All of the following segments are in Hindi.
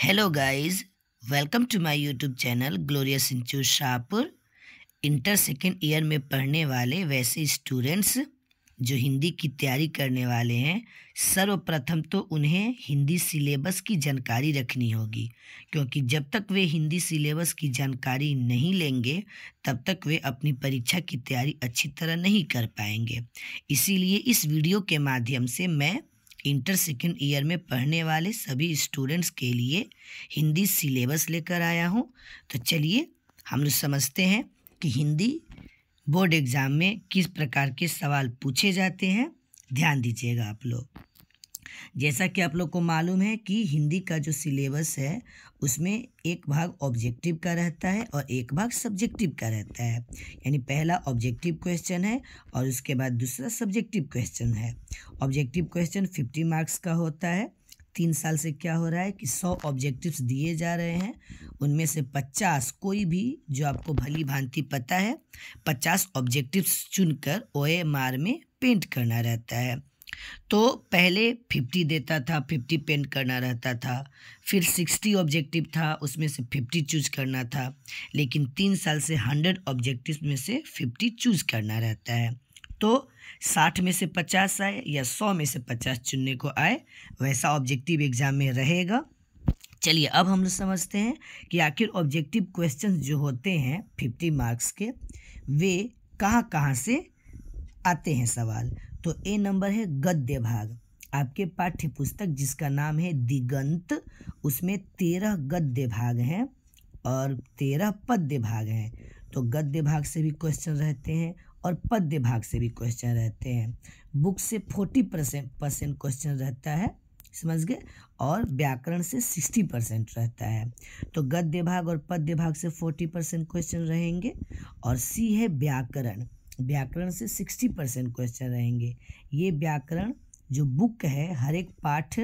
hello guys welcome to my YouTube channel glorious Inchu Shahpur inter second year में पढ़ने वाले वैसे स्टूडेंट्स जो हिंदी की तैयारी करने वाले हैं सर्वप्रथम तो उन्हें हिंदी सिलेबस की जानकारी रखनी होगी क्योंकि जब तक वे हिंदी सिलेबस की जानकारी नहीं लेंगे तब तक वे अपनी परीक्षा की तैयारी अच्छी तरह नहीं कर पाएंगे इसीलिए इस वीडियो के माध्यम से मैं इंटर सेकेंड ईयर में पढ़ने वाले सभी स्टूडेंट्स के लिए हिंदी सिलेबस लेकर आया हूँ तो चलिए हम लोग समझते हैं कि हिंदी बोर्ड एग्ज़ाम में किस प्रकार के सवाल पूछे जाते हैं ध्यान दीजिएगा आप लोग जैसा कि आप लोग को मालूम है कि हिंदी का जो सिलेबस है उसमें एक भाग ऑब्जेक्टिव का रहता है और एक भाग सब्जेक्टिव का रहता है यानी पहला ऑब्जेक्टिव क्वेश्चन है और उसके बाद दूसरा सब्जेक्टिव क्वेश्चन है ऑब्जेक्टिव क्वेश्चन फिफ्टी मार्क्स का होता है तीन साल से क्या हो रहा है कि सौ ऑब्जेक्टिव्स दिए जा रहे हैं उनमें से पचास कोई भी जो आपको भली भांति पता है पचास ऑब्जेक्टिव्स चुनकर ओ एम आर में पेंट करना रहता है तो पहले फिफ्टी देता था फिफ्टी पेंट करना रहता था फिर सिक्सटी ऑब्जेक्टिव था उसमें से फिफ्टी चूज करना था लेकिन तीन साल से हंड्रेड ऑब्जेक्टिव में से फिफ्टी चूज करना रहता है तो साठ में से पचास आए या सौ में से पचास चुनने को आए वैसा ऑब्जेक्टिव एग्ज़ाम में रहेगा चलिए अब हम लोग समझते हैं कि आखिर ऑब्जेक्टिव क्वेश्चन जो होते हैं फिफ्टी मार्क्स के वे कहाँ कहाँ से आते हैं सवाल तो ए नंबर है गद्य भाग आपके पाठ्य पुस्तक जिसका नाम है दिगंत उसमें तेरह गद्य भाग हैं और तेरह पद्य भाग हैं तो गद्य भाग से भी क्वेश्चन रहते हैं और पद्य भाग से भी क्वेश्चन रहते हैं बुक से फोर्टी परसेंट परसेंट क्वेश्चन रहता है समझ गए और व्याकरण से सिक्सटी परसेंट रहता है तो गद्य भाग और पद्य भाग से फोर्टी परसेंट क्वेश्चन रहेंगे और सी है व्याकरण व्याकरण से सिक्सटी परसेंट क्वेश्चन रहेंगे ये व्याकरण जो बुक है हर एक पाठ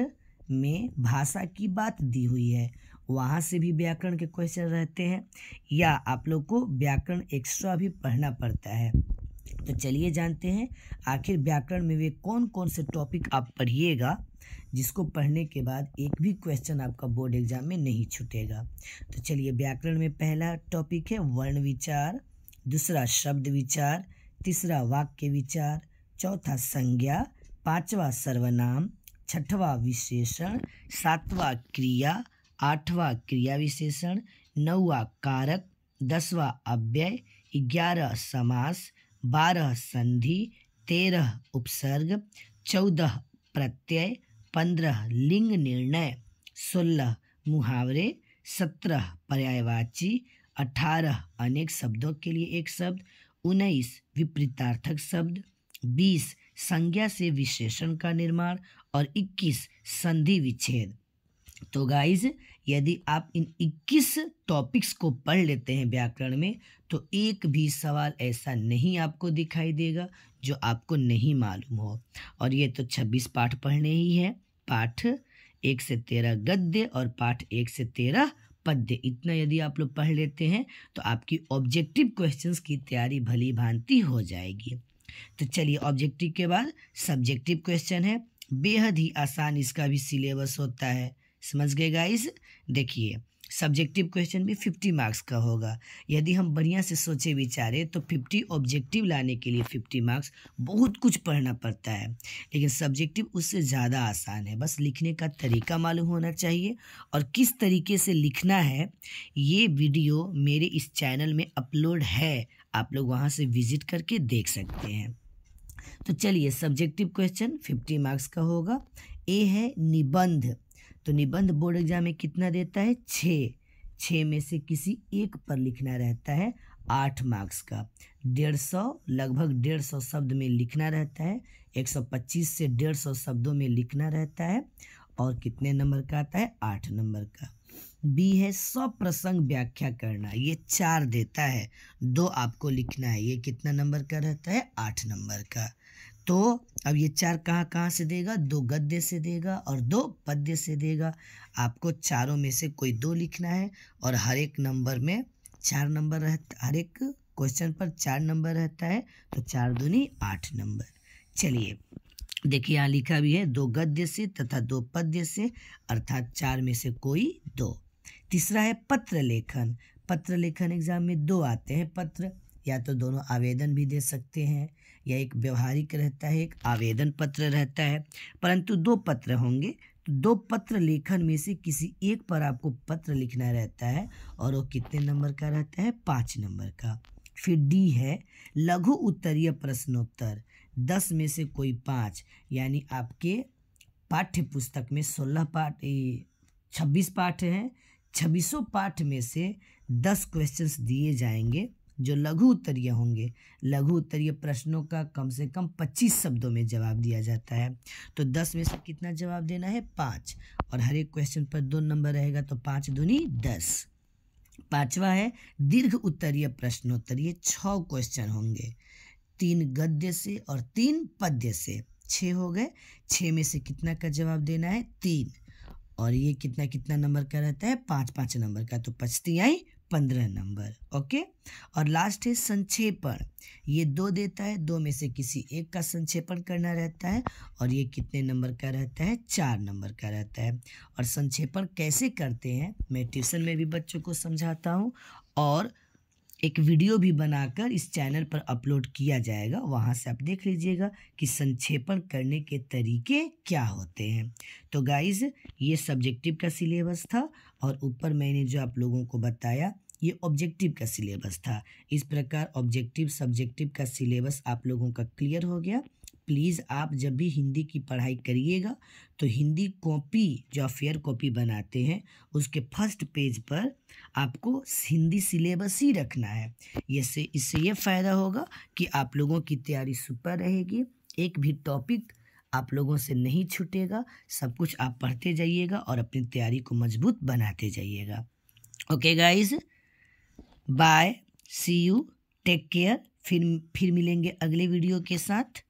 में भाषा की बात दी हुई है वहाँ से भी व्याकरण के क्वेश्चन रहते हैं या आप लोग को व्याकरण एक्स्ट्रा भी पढ़ना पड़ता है तो चलिए जानते हैं आखिर व्याकरण में वे कौन कौन से टॉपिक आप पढ़िएगा जिसको पढ़ने के बाद एक भी क्वेश्चन आपका बोर्ड एग्जाम में नहीं छूटेगा तो चलिए व्याकरण में पहला टॉपिक है वर्ण विचार दूसरा शब्द विचार तीसरा वाक्य विचार चौथा संज्ञा पांचवा सर्वनाम छठवा विशेषण सातवा क्रिया आठवां क्रिया विशेषण नौवा कारक दसवा अव्यय ग्यारह समास बारह संधि तेरह उपसर्ग चौदह प्रत्यय पंद्रह लिंग निर्णय सोलह मुहावरे सत्रह पर्यायवाची अठारह अनेक शब्दों के लिए एक शब्द उन्नीस विपरीतार्थक शब्द बीस संज्ञा से विशेषण का निर्माण और इक्कीस संधि विच्छेद तो गाइज यदि आप इन 21 टॉपिक्स को पढ़ लेते हैं व्याकरण में तो एक भी सवाल ऐसा नहीं आपको दिखाई देगा जो आपको नहीं मालूम हो और ये तो 26 पाठ पढ़ने ही है पाठ एक से तेरह गद्य और पाठ एक से तेरह पद्य इतना यदि आप लोग पढ़ लेते हैं तो आपकी ऑब्जेक्टिव क्वेश्चंस की तैयारी भली भांति हो जाएगी तो चलिए ऑब्जेक्टिव के बाद सब्जेक्टिव क्वेश्चन है बेहद ही आसान इसका भी सिलेबस होता है समझ गए गाइस देखिए सब्जेक्टिव क्वेश्चन भी फिफ्टी मार्क्स का होगा यदि हम बढ़िया से सोचे विचारे तो फिफ्टी ऑब्जेक्टिव लाने के लिए फिफ्टी मार्क्स बहुत कुछ पढ़ना पड़ता है लेकिन सब्जेक्टिव उससे ज़्यादा आसान है बस लिखने का तरीका मालूम होना चाहिए और किस तरीके से लिखना है ये वीडियो मेरे इस चैनल में अपलोड है आप लोग वहाँ से विज़िट करके देख सकते हैं तो चलिए सब्जेक्टिव क्वेश्चन फिफ्टी मार्क्स का होगा ए है निबंध तो निबंध बोर्ड एग्जाम में कितना देता है छः छः में से किसी एक पर लिखना रहता है आठ मार्क्स का डेढ़ सौ लगभग डेढ़ सौ शब्द में लिखना रहता है एक सौ पच्चीस से डेढ़ सौ शब्दों में लिखना रहता है और कितने नंबर का आता है आठ नंबर का बी है सौ प्रसंग व्याख्या करना ये चार देता है दो आपको लिखना है ये कितना नंबर का रहता है आठ नंबर का तो अब ये चार कहाँ कहाँ से देगा दो गद्य से देगा और दो पद्य से देगा आपको चारों में से कोई दो लिखना है और हर एक नंबर में चार नंबर रहता हर एक क्वेश्चन पर चार नंबर रहता है तो चार दूनी आठ नंबर चलिए देखिए यहाँ लिखा भी है दो गद्य से तथा दो पद्य से अर्थात चार में से कोई दो तीसरा है पत्र लेखन पत्र लेखन एग्जाम में दो आते हैं पत्र या तो दोनों आवेदन भी दे सकते हैं या एक व्यवहारिक रहता है एक आवेदन पत्र रहता है परंतु दो पत्र होंगे तो दो पत्र लेखन में से किसी एक पर आपको पत्र लिखना रहता है और वो कितने नंबर का रहता है पाँच नंबर का फिर डी है लघु उत्तरीय प्रश्नोत्तर दस में से कोई पाँच यानी आपके पाठ्य पुस्तक में सोलह पाठ छब्बीस पाठ हैं छब्बीसों पाठ में से दस क्वेश्चंस दिए जाएंगे जो लघु उत्तरीय होंगे लघु उत्तरीय प्रश्नों का कम से कम पच्चीस शब्दों में जवाब दिया जाता है तो दस में से कितना जवाब देना है पाँच और हर एक क्वेश्चन पर दो नंबर रहेगा तो पाँच दूनी दस पांचवा है दीर्घ उत्तरीय प्रश्नोत्तरीय छः क्वेश्चन होंगे तीन गद्य से और तीन पद्य से छः हो गए छः में से कितना का जवाब देना है तीन और ये कितना कितना नंबर का रहता है पाँच पाँच नंबर का तो पचती आई पंद्रह नंबर ओके और लास्ट है संक्षेपण ये दो देता है दो में से किसी एक का संक्षेपण करना रहता है और ये कितने नंबर का रहता है चार नंबर का रहता है और संक्षेपण कैसे करते हैं मैं ट्यूशन में भी बच्चों को समझाता हूँ और एक वीडियो भी बनाकर इस चैनल पर अपलोड किया जाएगा वहाँ से आप देख लीजिएगा कि संक्षेपण करने के तरीके क्या होते हैं तो गाइज ये सब्जेक्टिव का सिलेबस था और ऊपर मैंने जो आप लोगों को बताया ये ऑब्जेक्टिव का सिलेबस था इस प्रकार ऑब्जेक्टिव सब्जेक्टिव का सिलेबस आप लोगों का क्लियर हो गया प्लीज़ आप जब भी हिंदी की पढ़ाई करिएगा तो हिंदी कॉपी जो अफेयर कॉपी बनाते हैं उसके फर्स्ट पेज पर आपको हिंदी सिलेबस ही रखना है इससे इससे ये फ़ायदा होगा कि आप लोगों की तैयारी सुपर रहेगी एक भी टॉपिक आप लोगों से नहीं छूटेगा सब कुछ आप पढ़ते जाइएगा और अपनी तैयारी को मजबूत बनाते जाइएगा okay guys bye see you take care फिर फिर मिलेंगे अगले वीडियो के साथ